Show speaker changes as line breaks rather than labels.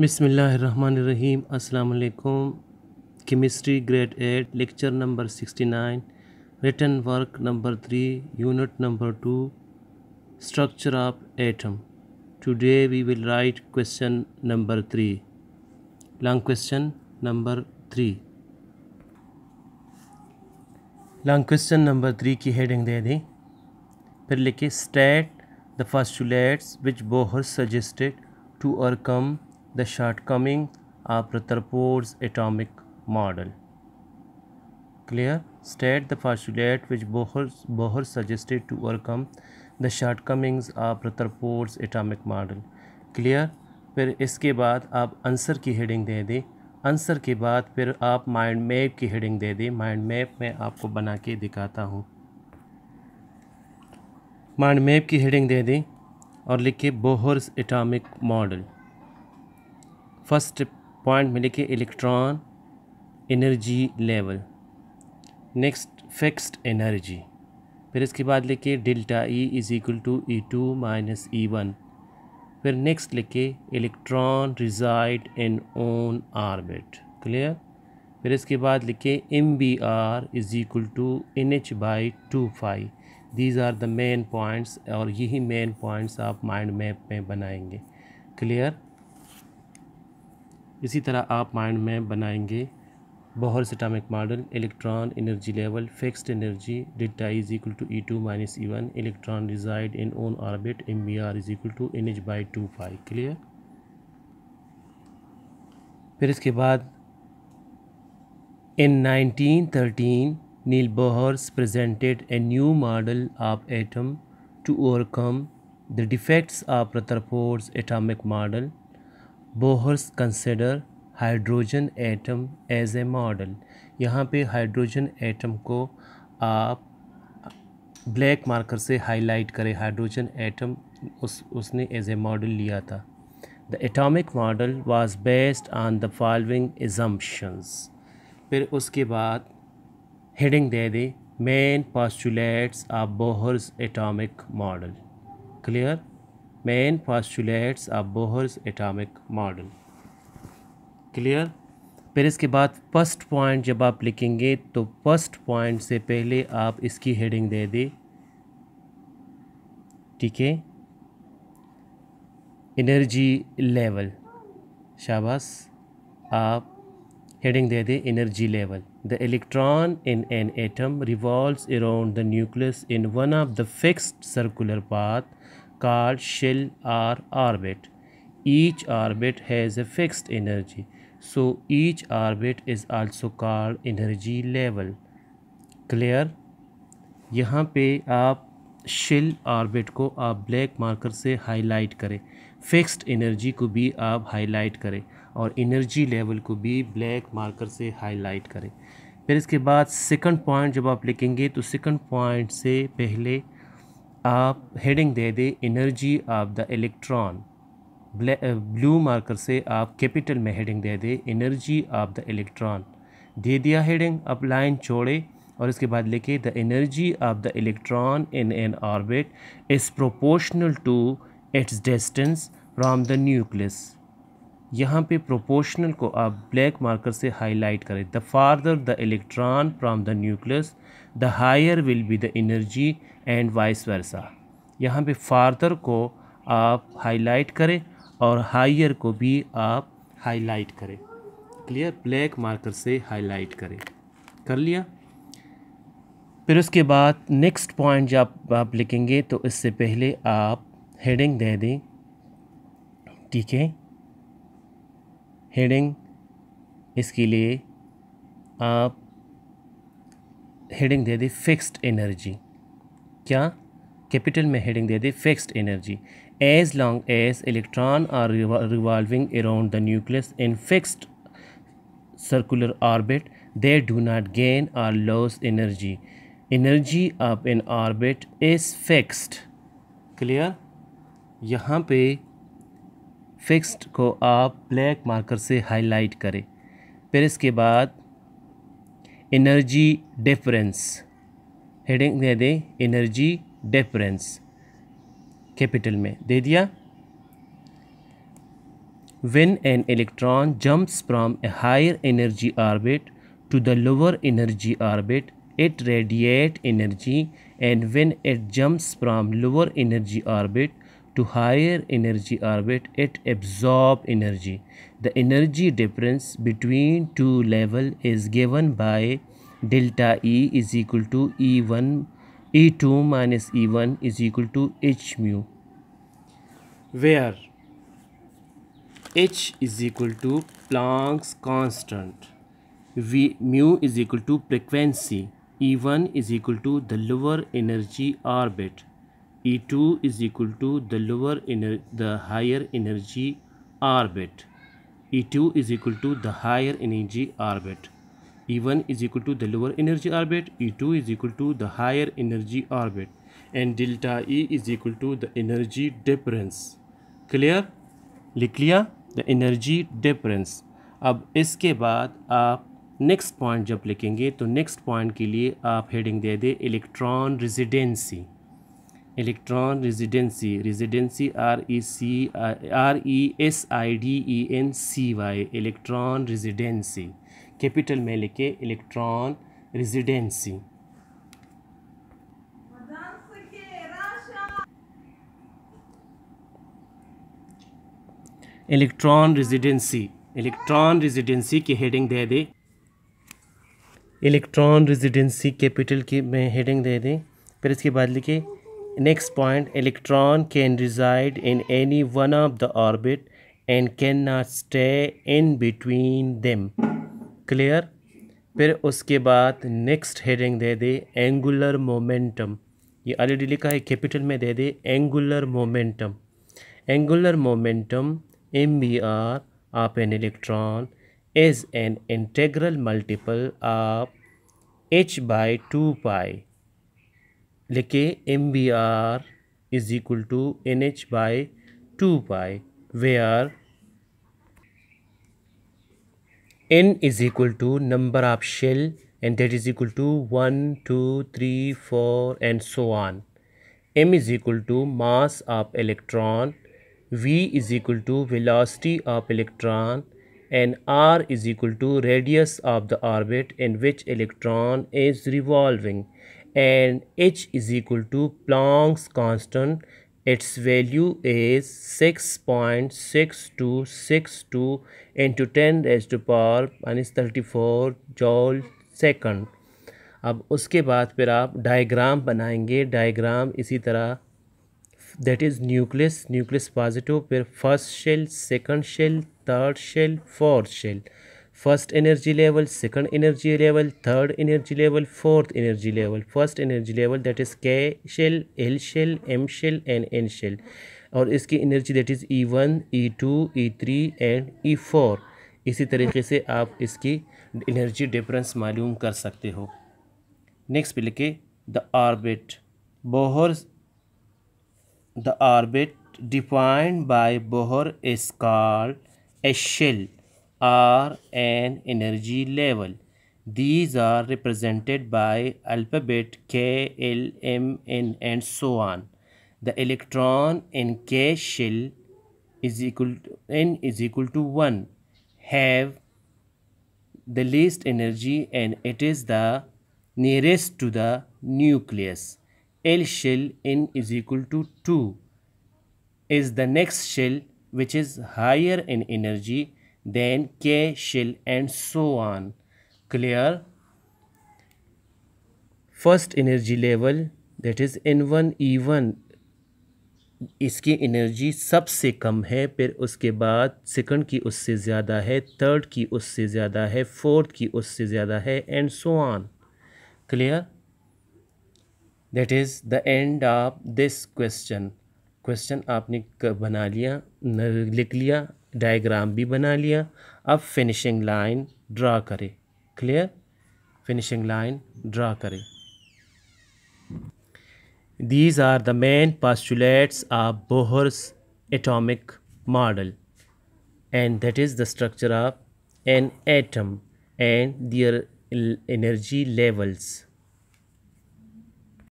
बसमीम् अल्लाम chemistry grade eight lecture number sixty nine written work number three unit number two structure of atom today we will write question number three long question number three long question number three की heading दे दें फिर लिखे state the postulates which Bohr suggested to overcome the shortcoming of Rutherford's atomic model. Clear? State the postulate which Bohr, Bohr suggested to overcome the shortcomings of Rutherford's atomic model. Clear? फिर इसके बाद आप answer की heading दे the answer के बाद फिर आप माइंड मैप की हेडिंग दे दी माइंड मैप में आपको बना के दिखाता हूँ माइंड मैप की हेडिंग दे दी और लिखिए Bohr's atomic model first point में लिखे electron energy level next fixed energy फिर इसके बाद लिखे delta E is equal to E two minus E one फिर नेक्स्ट लिखे electron reside in own orbit clear फिर इसके बाद लिखे M B R is equal to N H by two five these are the main points और यही main points आप mind map में बनाएंगे क्लियर इसी तरह आप माइंड में बनाएंगे Bohr atomic model electron energy level fixed energy डेटा is equal to E two minus E one electron reside in own orbit M B R is equal to N H by two pi clear फिर इसके बाद in 1913 Niels Bohr's presented A new model of atom to overcome the defects of Rutherford's atomic model Bohr's consider hydrogen atom as a model यहाँ पे hydrogen atom को आप black marker से highlight करें hydrogen atom उस उसने as a model लिया था the atomic model was based on the following assumptions फिर उसके बाद हेडिंग दे दें main postulates of Bohr's atomic model clear main postulates of Bohr's atomic model clear फिर इसके बाद फर्स्ट पॉइंट जब आप लिखेंगे तो फर्स्ट पॉइंट से पहले आप इसकी हेडिंग दे दें ठीक है एनर्जी लेवल शाबाश आप हेडिंग दे दें energy level the electron in an atom revolves around the nucleus in one of the fixed circular path called shell or orbit. Each orbit has a fixed energy, so each orbit is also called energy level. Clear यहाँ पे आप shell orbit को आप black marker से highlight करें fixed energy को भी आप हाईलाइट करें और एनर्जी लेवल को भी ब्लैक मार्कर से हाईलाइट करें फिर इसके बाद सेकंड पॉइंट जब आप लिखेंगे तो सेकंड पॉइंट से पहले आप हेडिंग दे दें energy of the electron blue marker से आप कैपिटल में हेडिंग दे दें एनर्जी ऑफ द इलेक्ट्रॉन दे दिया हेडिंग अब लाइन छोड़े और इसके बाद लिखे the energy of the electron in an orbit is proportional to its distance from the nucleus यहाँ पे प्रोपोर्शनल को आप ब्लैक मार्कर से हाईलाइट करें the farther the electron from the nucleus the higher will be the energy and vice versa यहाँ पे farther को आप हाईलाइट करें और हाइयर को भी आप हाईलाइट करें क्लियर ब्लैक मार्कर से हाईलाइट करें कर लिया फिर उसके बाद नेक्स्ट पॉइंट जब आप, आप लिखेंगे तो इससे पहले आप हेडिंग दे दें ठीक है हेडिंग इसके लिए आप हेडिंग दे दें फिक्स्ड एनर्जी क्या कैपिटल में हेडिंग दे दे fixed energy as long as electron are revolving around the nucleus in fixed circular orbit they do not gain or loss energy energy up in orbit is fixed clear यहाँ पे fixed को आप black marker से highlight करें फिर इसके बाद energy difference heading दे दें एनर्जी डेफरेंस कैपिटल में दे दिया when an electron jumps from a higher energy orbit to the lower energy orbit it radiate energy and when it jumps from lower energy orbit to higher energy orbit it absorb energy the energy difference between two level is given by delta E is equal to E1 E2 minus E1 is equal to H mu where H is equal to Planck's constant V mu is equal to frequency E1 is equal to the lower energy orbit E2 is equal to the lower ener the higher energy orbit E2 is equal to the higher energy orbit E1 is equal to the lower energy orbit, E2 is equal to the higher energy orbit and delta E is equal to the energy difference. Clear लिख लिया the energy difference अब इसके बाद आप next point जब लिखेंगे तो next point के लिए आप हेडिंग दे दें electron residency electron residency residency R E C R E S I D E N C Y electron residency capital में लिखे electron residency electron residency electron residency की हेडिंग दे दे इलेक्ट्रॉन रेजिडेंसी कैपिटल की में heading दे दें फिर इसके बाद लिखे next point electron can reside in any one of the orbit and can not stay in between them clear फिर उसके बाद नेक्स्ट हेडिंग दे दे एंगुलर मोमेंटम ये ऑलरेडी लिखा है कैपिटल में दे दे angular momentum angular momentum M B R of an electron is an integral multiple of H by two pi लिखे M B R is equal to N H by two pi or n is equal to number of shell and that is equal to 1 2 3 4 and so on m is equal to mass of electron v is equal to velocity of electron and r is equal to radius of the orbit in which electron is revolving and h is equal to Planck's constant its value is 6.6262 into 10 raised to power minus 34 joule second अब उसके बाद फिर आप diagram बनाएंगे diagram इसी तरह that is nucleus nucleus positive फिर first shell second shell third shell fourth shell first energy level second energy level third energy level fourth energy level first energy level that is K shell L shell M shell and N shell और इसकी energy that is E one E two E three and E four इसी तरीके से आप इसकी energy difference मालूम कर सकते हो नेक्स्ट पे लिखे the orbit Bohr the orbit defined by Bohr is called a shell are an energy level. These are represented by alphabet K, L, M, N and so on. The electron in K shell is equal to, N is equal to 1 have the least energy and it is the nearest to the nucleus. L shell N is equal to 2 is the next shell which is higher in energy then K, shall and so on. Clear? First energy level that is N1 E1 इसकी energy सबसे कम है फिर उसके बाद second की उससे ज़्यादा है थर्ड की उससे ज़्यादा है फोर्थ की उससे ज़्यादा है and so on clear that is the end of this question question आपने बना लिया लिख लिया डायग्राम भी बना लिया अब फिनिशिंग लाइन ड्रा करें क्लियर फिनिशिंग लाइन ड्रा करें these are the main postulates of Bohr's atomic model and that is the structure of an atom and their energy levels